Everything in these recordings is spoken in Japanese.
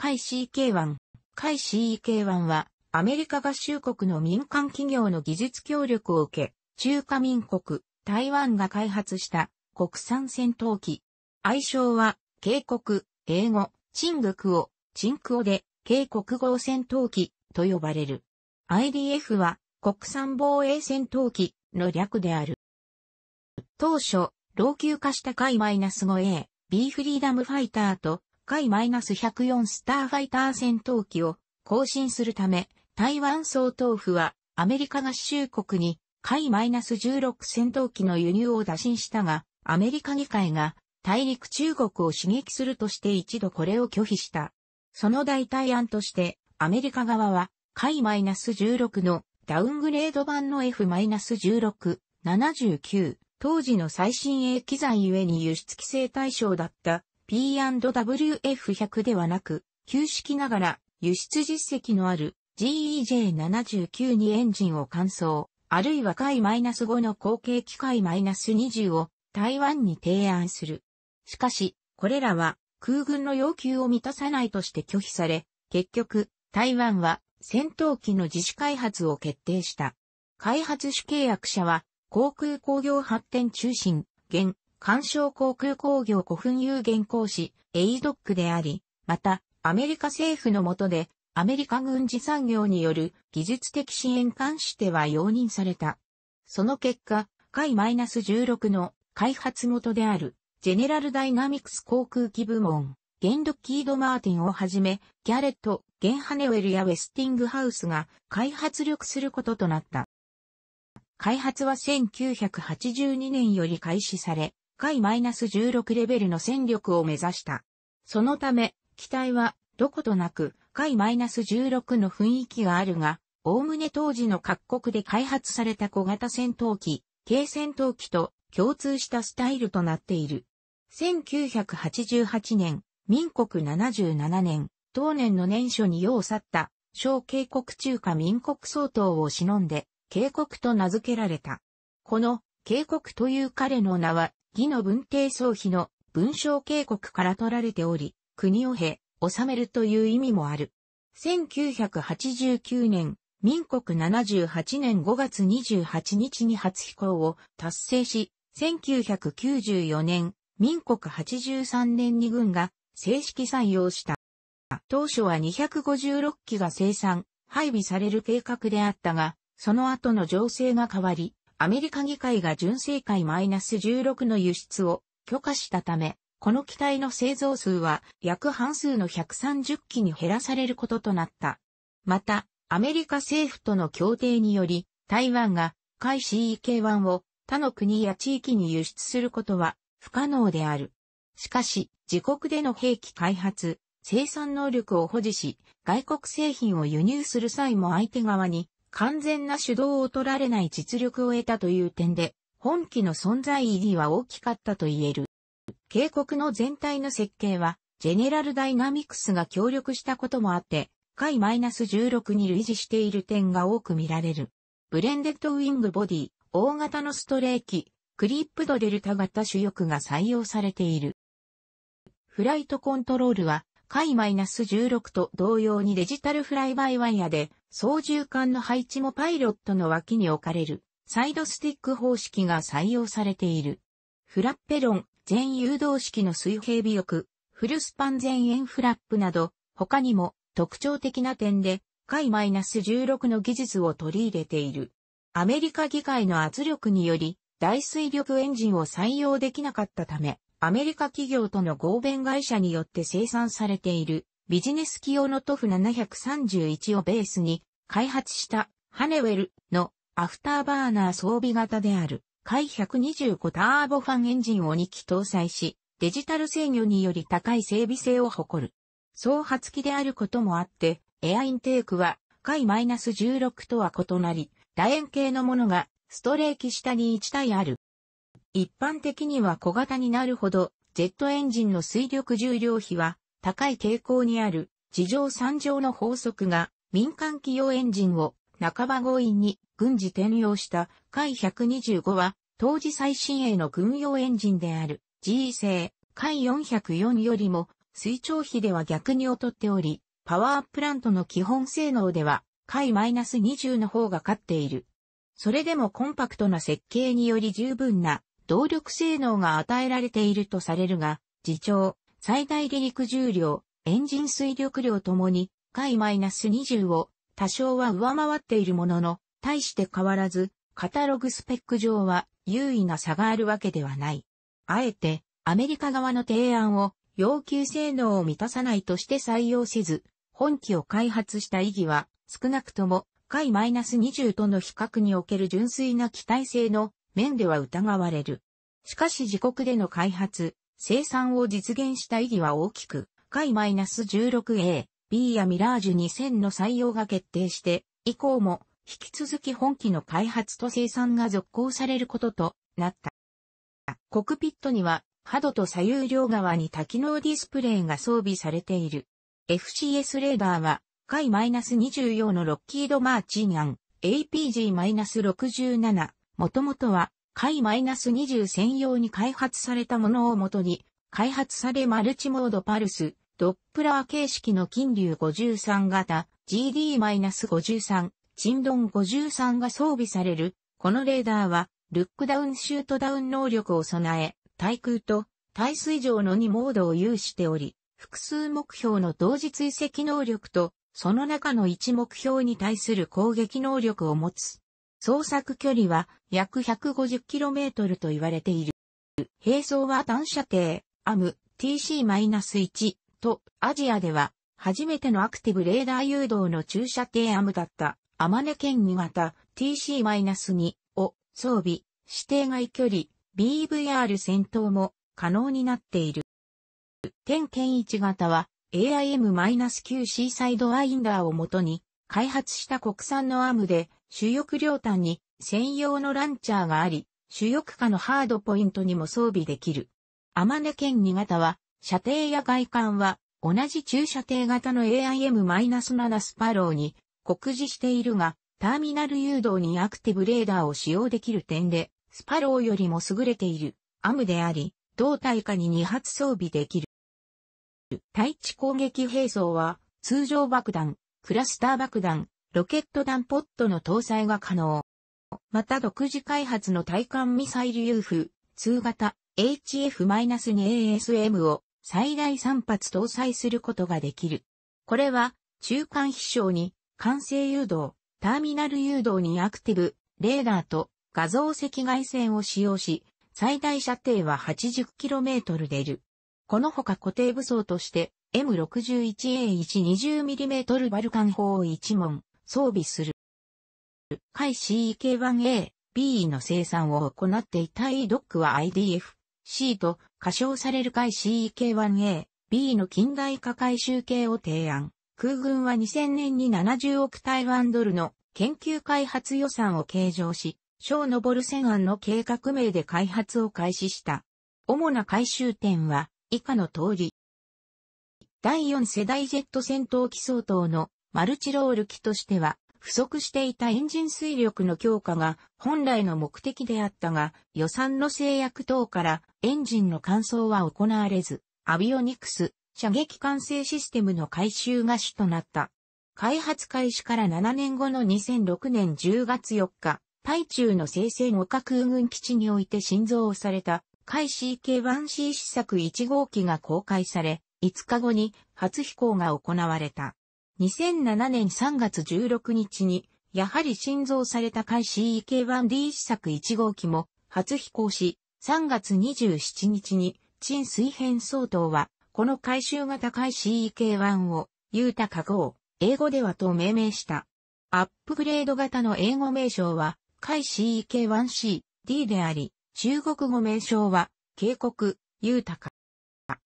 海 CK1。海 CK1 は、アメリカ合衆国の民間企業の技術協力を受け、中華民国、台湾が開発した国産戦闘機。愛称は、警告、英語、チングクオ、チンクオで、警告号戦闘機と呼ばれる。IDF は、国産防衛戦闘機の略である。当初、老朽化した海 -5A、B フリーダムファイターと回 -104 スターファイター戦闘機を更新するため、台湾総統府はアメリカ合衆国に回 -16 戦闘機の輸入を打診したが、アメリカ議会が大陸中国を刺激するとして一度これを拒否した。その代替案として、アメリカ側は、回 -16 のダウングレード版の F-16、79、当時の最新鋭機材ゆえに輸出規制対象だった P&WF100 ではなく、旧式ながら輸出実績のある GEJ79 にエンジンを換装、あるいは海 -5 の後継機械 -20 を台湾に提案する。しかし、これらは空軍の要求を満たさないとして拒否され、結局、台湾は戦闘機の自主開発を決定した。開発主契約者は、航空工業発展中心、現、干渉航空工業古墳有限公司、エイドックであり、また、アメリカ政府の下で、アメリカ軍事産業による技術的支援関しては容認された。その結果、海 -16 の開発元である、ジェネラルダイナミクス航空機部門、ゲンド・キード・マーティンをはじめ、ギャレット、ゲン・ハネウェルやウェスティングハウスが開発力することとなった。開発は1982年より開始され、回 -16 レベルの戦力を目指した。そのため、機体は、どことなく、回 -16 の雰囲気があるが、おおむね当時の各国で開発された小型戦闘機、軽戦闘機と共通したスタイルとなっている。1988年、民国77年、当年の年初に世を去った、小渓谷中華民国総統を忍んで、渓谷と名付けられた。この警告という彼の名は、義の文帝総比の文章警告から取られており、国を経、治めるという意味もある。1989年、民国78年5月28日に初飛行を達成し、1994年、民国83年に軍が正式採用した。当初は256機が生産、配備される計画であったが、その後の情勢が変わり、アメリカ議会が純正ス -16 の輸出を許可したため、この機体の製造数は約半数の130機に減らされることとなった。また、アメリカ政府との協定により、台湾が海 CEK1 を他の国や地域に輸出することは不可能である。しかし、自国での兵器開発、生産能力を保持し、外国製品を輸入する際も相手側に完全な主導を取られない実力を得たという点で、本機の存在意義は大きかったと言える。警告の全体の設計は、ジェネラルダイナミクスが協力したこともあって、回 -16 に類似している点が多く見られる。ブレンデッドウィングボディ、大型のストレーキ、クリップドデルタ型主翼が採用されている。フライトコントロールは、回 -16 と同様にデジタルフライバイワイヤで、操縦艦の配置もパイロットの脇に置かれる、サイドスティック方式が採用されている。フラッペロン、全誘導式の水平尾翼、フルスパン全円フラップなど、他にも特徴的な点で、回 -16 の技術を取り入れている。アメリカ議会の圧力により、大水力エンジンを採用できなかったため、アメリカ企業との合弁会社によって生産されているビジネス機用のトフ731をベースに開発したハネウェルのアフターバーナー装備型である海125ターボファンエンジンを2機搭載しデジタル制御により高い整備性を誇る。総発機であることもあってエアインテークは海 -16 とは異なり楕円形のものがストレーキ下に1体ある。一般的には小型になるほど、ジェットエンジンの水力重量比は高い傾向にある地上三乗の法則が民間企業エンジンを半ば強引に軍事転用した海125は当時最新鋭の軍用エンジンである G 製海404よりも水長比では逆に劣っており、パワープラントの基本性能では海 -20 の方が勝っている。それでもコンパクトな設計により十分な動力性能が与えられているとされるが、自重、最大離陸重量、エンジン水力量ともに、回 -20 を多少は上回っているものの、対して変わらず、カタログスペック上は優位な差があるわけではない。あえて、アメリカ側の提案を要求性能を満たさないとして採用せず、本機を開発した意義は、少なくとも、回 -20 との比較における純粋な機体性の面では疑われる。しかし自国での開発、生産を実現した意義は大きく、回 -16A、B やミラージュ2000の採用が決定して、以降も引き続き本機の開発と生産が続行されることとなった。コクピットには、ハドと左右両側に多機能ディスプレイが装備されている。FCS レーダーは、回 -24 のロッキード・マーチンアン、APG-67、もともとは、解 -20 専用に開発されたものをもとに、開発されマルチモードパルス、ドップラー形式の金流53型、GD-53、沈論53が装備される、このレーダーは、ルックダウンシュートダウン能力を備え、対空と対水上の2モードを有しており、複数目標の同時追跡能力と、その中の1目標に対する攻撃能力を持つ。捜索距離は約 150km と言われている。並走は単射程、アム TC-1 とアジアでは初めてのアクティブレーダー誘導の駐射程アムだったアマネ県2型 TC-2 を装備、指定外距離 BVR 戦闘も可能になっている。天県1型は AIM-9C サイドワインダーをもとに開発した国産のアムで主翼両端に専用のランチャーがあり、主翼下のハードポイントにも装備できる。アマネ県2型は、射程や外観は同じ中射程型の AIM-7 スパローに酷似しているが、ターミナル誘導にアクティブレーダーを使用できる点で、スパローよりも優れているアムであり、胴体下に2発装備できる。対地攻撃兵装は、通常爆弾、クラスター爆弾、ロケット弾ポットの搭載が可能。また独自開発の対艦ミサイル UF2 型 HF-2ASM を最大3発搭載することができる。これは中間飛翔に完成誘導、ターミナル誘導にアクティブ、レーダーと画像赤外線を使用し、最大射程は 80km 出る。このほか固定武装として M61A120mm バルカン砲1門、装備する。海 CK1A、B の生産を行っていた E ドックは IDF、C と仮称される海 CK1A、B の近代化回収系を提案。空軍は2000年に70億台湾ドルの研究開発予算を計上し、小のボル案の計画名で開発を開始した。主な回収点は以下の通り。第4世代ジェット戦闘機相当のマルチロール機としては不足していたエンジン水力の強化が本来の目的であったが、予算の制約等からエンジンの乾燥は行われず、アビオニクス、射撃管制システムの改修が主となった。開発開始から7年後の2006年10月4日、対中の生成岡空軍基地において新造された、海 CK1C 試作1号機が公開され、5日後に初飛行が行われた。2007年3月16日に、やはり新造された海 CEK1D 試作1号機も初飛行し、3月27日に、陳水編総統は、この回収型海 CEK1 を、ユータカ号、英語ではと命名した。アップグレード型の英語名称は、海 CEK1C、D であり、中国語名称は、警告、ユータカ。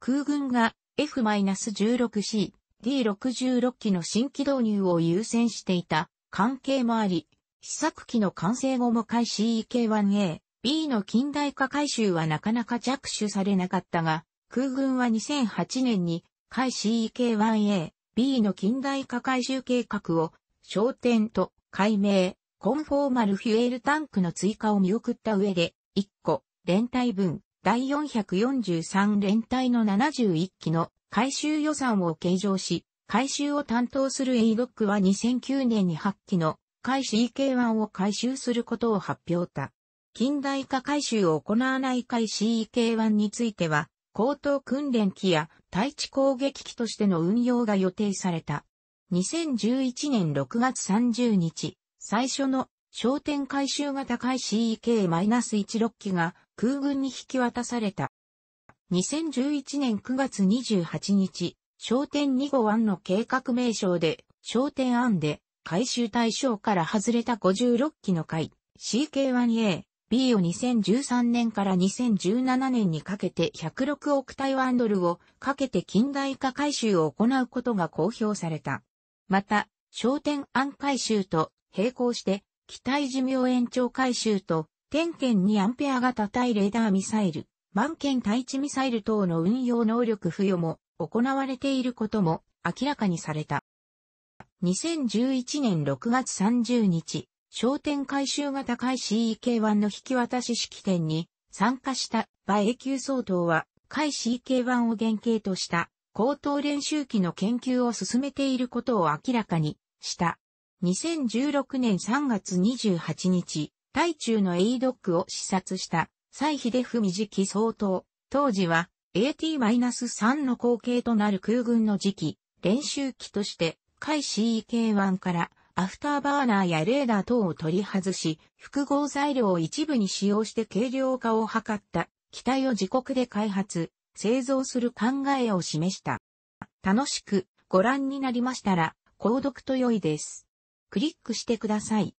空軍が F-16C、D66 機の新規導入を優先していた関係もあり、試作機の完成後も海 CEK1A、B の近代化改修はなかなか着手されなかったが、空軍は2008年に海 CEK1A、B の近代化改修計画を焦点と解明、コンフォーマルフュエルタンクの追加を見送った上で、1個、連隊分、第443連隊の71機の回収予算を計上し、回収を担当する ADOC は2009年に8機の回 CK1 を回収することを発表た。近代化回収を行わない回 CK1 については、高等訓練機や対地攻撃機としての運用が予定された。2011年6月30日、最初の焦点回収型回 CK-16 機が空軍に引き渡された。2011年9月28日、商店2号案の計画名称で、商店案で、回収対象から外れた56機の回、CK1A、B を2013年から2017年にかけて106億台湾ドルをかけて近代化回収を行うことが公表された。また、商店案回収と並行して、機体寿命延長回収と、点検にアンペア型対レーダーミサイル、万件対地ミサイル等の運用能力付与も行われていることも明らかにされた。2011年6月30日、商店回収型海 CEK1 の引き渡し式典に参加した馬英九総統は、海 CK1 を原型とした高等練習機の研究を進めていることを明らかにした。2016年3月28日、対中のエイドックを視察した蔡秀文時期総統、当時は AT-3 の後継となる空軍の時期、練習機として、海 CEK-1 からアフターバーナーやレーダー等を取り外し、複合材料を一部に使用して軽量化を図った機体を自国で開発、製造する考えを示した。楽しくご覧になりましたら、購読と良いです。クリックしてください。